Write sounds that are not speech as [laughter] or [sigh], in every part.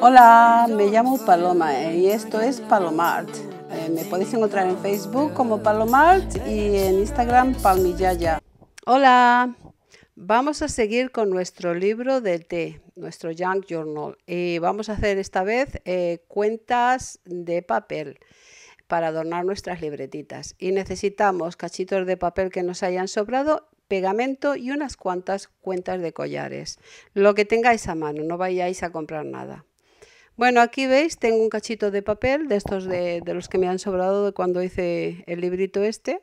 Hola, me llamo Paloma eh, y esto es Palomart. Eh, me podéis encontrar en Facebook como Palomart y en Instagram Palmillaya. Hola, vamos a seguir con nuestro libro de té, nuestro Young Journal. Y vamos a hacer esta vez eh, cuentas de papel para adornar nuestras libretitas. Y necesitamos cachitos de papel que nos hayan sobrado pegamento y unas cuantas cuentas de collares. Lo que tengáis a mano, no vayáis a comprar nada. Bueno, aquí veis, tengo un cachito de papel de estos de, los que me han sobrado de cuando hice el librito este.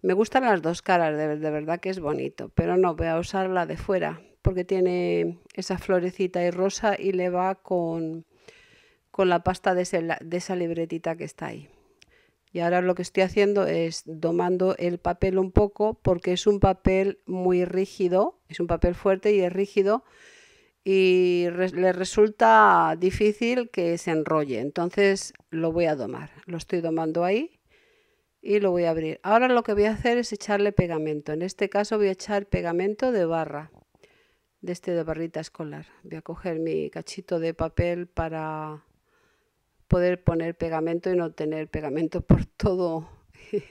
Me gustan las dos caras, de, verdad que es bonito, pero no, voy a usar la de fuera porque tiene esa florecita y rosa y le va con, con la pasta de, de esa libretita que está ahí. Y ahora lo que estoy haciendo es domando el papel un poco porque es un papel muy rígido, es un papel fuerte y es rígido y le resulta difícil que se enrolle. Entonces lo voy a domar. Lo estoy domando ahí y lo voy a abrir. Ahora lo que voy a hacer es echarle pegamento. En este caso voy a echar pegamento de barra, de este de barrita escolar. Voy a coger mi cachito de papel para poder poner pegamento y no tener pegamento por todo [laughs]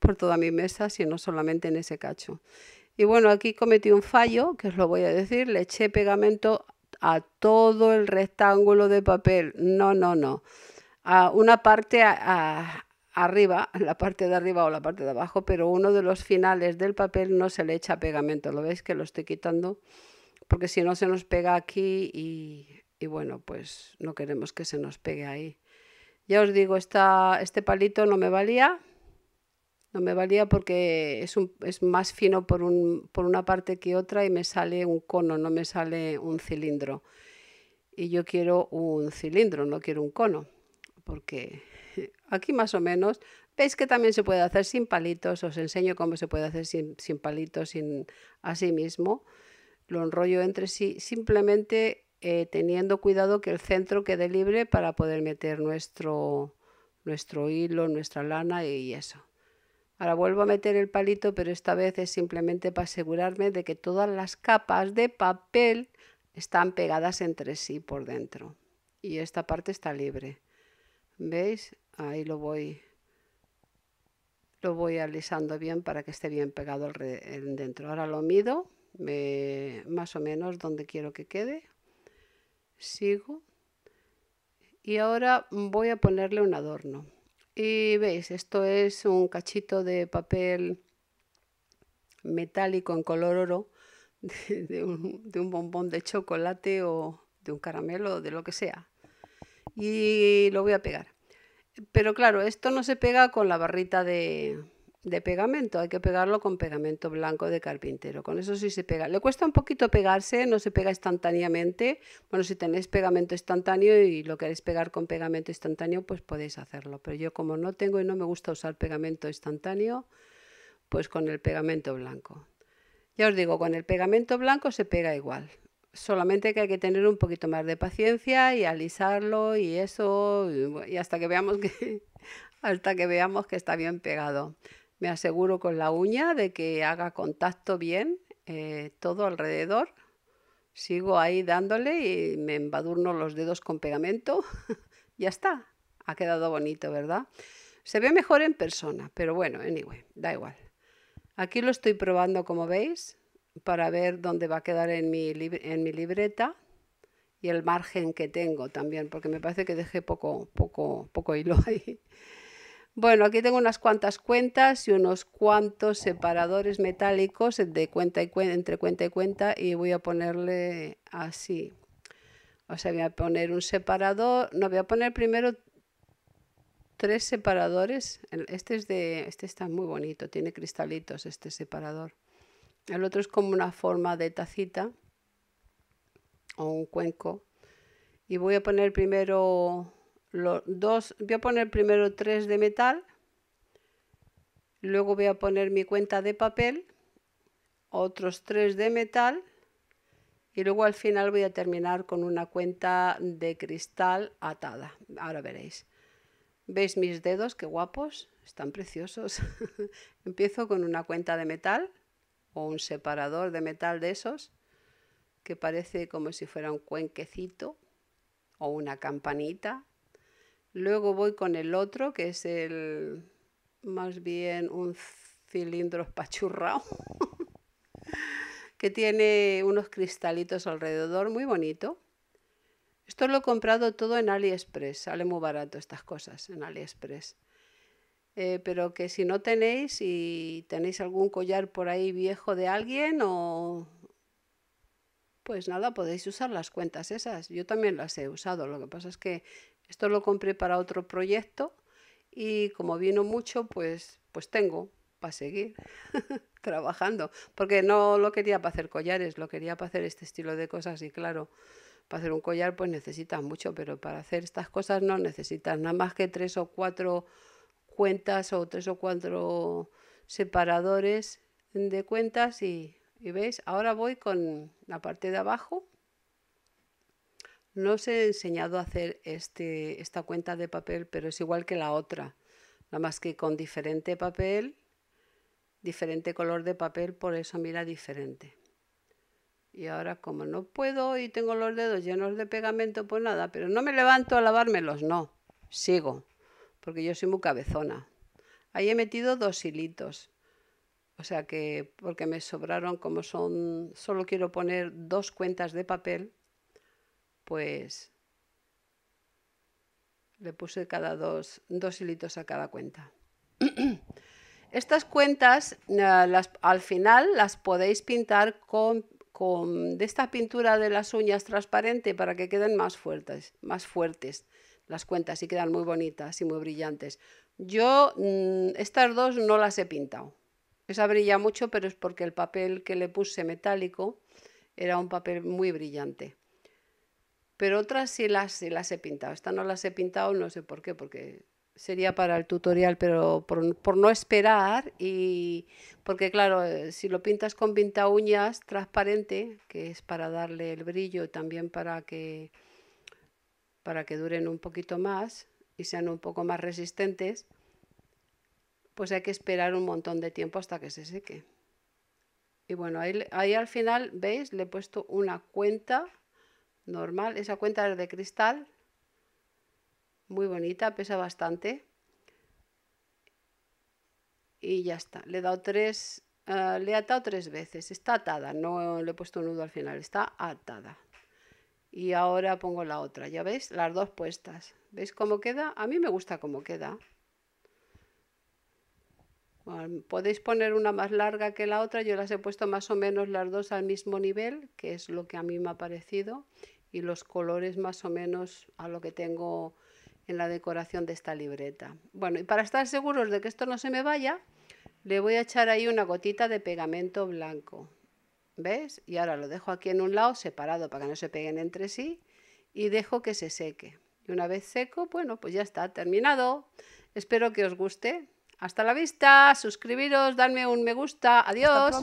por toda mi mesa, sino solamente en ese cacho. Y bueno, aquí cometí un fallo, que os lo voy a decir, le eché pegamento a todo el rectángulo de papel. No, no, no. A una parte a, arriba, [laughs] la parte de arriba o la parte de abajo, pero uno de los finales del papel no se le echa pegamento. ¿Lo veis que lo estoy quitando? Porque si no se nos pega aquí y y bueno, pues no queremos que se nos pegue ahí. Ya os digo, este palito no me valía, no me valía porque es, es más fino por, una parte que otra y me sale un cono, no me sale un cilindro. Y yo quiero un cilindro, no quiero un cono, porque [laughs] aquí más o menos, veis que también se puede hacer sin palitos, os enseño cómo se puede hacer sin, palitos, sin, así mismo. Lo enrollo entre sí, simplemente eh, teniendo cuidado que el centro quede libre para poder meter nuestro, nuestro hilo, nuestra lana y eso. Ahora vuelvo a meter el palito, pero esta vez es simplemente para asegurarme de que todas las capas de papel están pegadas entre sí por dentro. Y esta parte está libre. ¿Veis? Ahí lo voy lo voy alisando bien para que esté bien pegado dentro. Ahora lo mido más o menos donde quiero que quede sigo y ahora voy a ponerle un adorno y veis esto es un cachito de papel metálico en color oro [laughs] de, un, de un bombón de chocolate o de un caramelo o de lo que sea y lo voy a pegar pero claro esto no se pega con la barrita de, de pegamento. Hay que pegarlo con pegamento blanco de carpintero. Con eso sí se pega. Le cuesta un poquito pegarse, no se pega instantáneamente. Bueno, si tenéis pegamento instantáneo y lo queréis pegar con pegamento instantáneo, pues podéis hacerlo. Pero yo como no tengo y no me gusta usar pegamento instantáneo, pues con el pegamento blanco. Ya os digo, con el pegamento blanco se pega igual. Solamente que hay que tener un poquito más de paciencia y alisarlo y eso, y hasta que veamos que, [laughs] hasta que, veamos que está bien pegado. Me aseguro con la uña de que haga contacto bien eh, todo alrededor. Sigo ahí dándole y me embadurno los dedos con pegamento. [laughs] ya está. Ha quedado bonito, ¿verdad? Se ve mejor en persona, pero bueno, anyway, da igual. Aquí lo estoy probando, como veis, para ver dónde va a quedar en mi, en mi libreta y el margen que tengo también, porque me parece que dejé poco, poco, poco hilo [laughs] ahí. Bueno, aquí tengo unas cuantas cuentas y unos cuantos separadores metálicos de cuenta entre cuenta y cuenta y voy a ponerle así. O sea, voy a poner un separador, no, voy a poner primero tres separadores. Este es de, este está muy bonito, tiene cristalitos este separador. El otro es como una forma de tacita o un cuenco. Y voy a poner primero dos, voy a poner primero tres de metal, luego voy a poner mi cuenta de papel, otros tres de metal y luego al final voy a terminar con una cuenta de cristal atada. Ahora veréis. ¿Veis mis dedos? ¡Qué guapos! Están preciosos. [laughs] Empiezo con una cuenta de metal o un separador de metal de esos que parece como si fuera un cuenquecito o una campanita Luego voy con el otro, que es el más bien un cilindro espachurrado, [laughs] que tiene unos cristalitos alrededor, muy bonito. Esto lo he comprado todo en AliExpress, sale muy barato estas cosas en AliExpress. Eh, pero que si no tenéis y tenéis algún collar por ahí viejo de alguien o pues nada, podéis usar las cuentas esas. Yo también las he usado, lo que pasa es que esto lo compré para otro proyecto y como vino mucho, pues, pues tengo para seguir [laughs] trabajando. Porque no lo quería para hacer collares, lo quería para hacer este estilo de cosas y claro, para hacer un collar pues necesitas mucho, pero para hacer estas cosas no necesitas nada más que tres o cuatro cuentas o tres o cuatro separadores de cuentas y, y veis, ahora voy con la parte de abajo no os he enseñado a hacer este, esta cuenta de papel, pero es igual que la otra, nada más que con diferente papel, diferente color de papel, por eso mira diferente. Y ahora como no puedo y tengo los dedos llenos de pegamento, pues nada, pero no me levanto a lavármelos, no, sigo, porque yo soy muy cabezona. Ahí he metido dos hilitos, o sea que porque me sobraron, como son, solo quiero poner dos cuentas de papel, pues le puse cada dos, dos hilitos a cada cuenta. [clears throat] Estas cuentas ah, las, al final las podéis pintar con, de esta pintura de las uñas transparente para que queden más fuertes, más fuertes las cuentas y quedan muy bonitas y muy brillantes. Yo mm, estas dos no las he pintado. Esa brilla mucho, pero es porque el papel que le puse metálico era un papel muy brillante pero otras sí las, he pintado. Estas no las he pintado, no sé por qué, porque sería para el tutorial, pero por, no esperar y porque claro, eh, si lo pintas con pinta uñas transparente, que es para darle el brillo también para que para que duren un poquito más y sean un poco más resistentes, pues hay que esperar un montón de tiempo hasta que se seque. Y bueno, ahí, ahí al final, ¿veis? Le he puesto una cuenta normal. Esa cuenta es de cristal, muy bonita, pesa bastante. Y ya está, le he dado tres, eh, le he atado tres veces, está atada, no le he puesto un nudo al final, está atada. Y ahora pongo la otra, ya veis, las dos puestas. ¿Veis cómo queda? A mí me gusta cómo queda. podéis poner una más larga que la otra, yo las he puesto más o menos las dos al mismo nivel, que es lo que a mí me ha parecido y los colores más o menos a lo que tengo en la decoración de esta libreta. Bueno, y para estar seguros de que esto no se me vaya, le voy a echar ahí una gotita de pegamento blanco. ¿Ves? Y ahora lo dejo aquí en un lado separado para que no se peguen entre sí y dejo que se seque. Y una vez seco, bueno, pues ya está terminado. Espero que os guste. Hasta la vista, suscribiros, darme un me gusta. Adiós.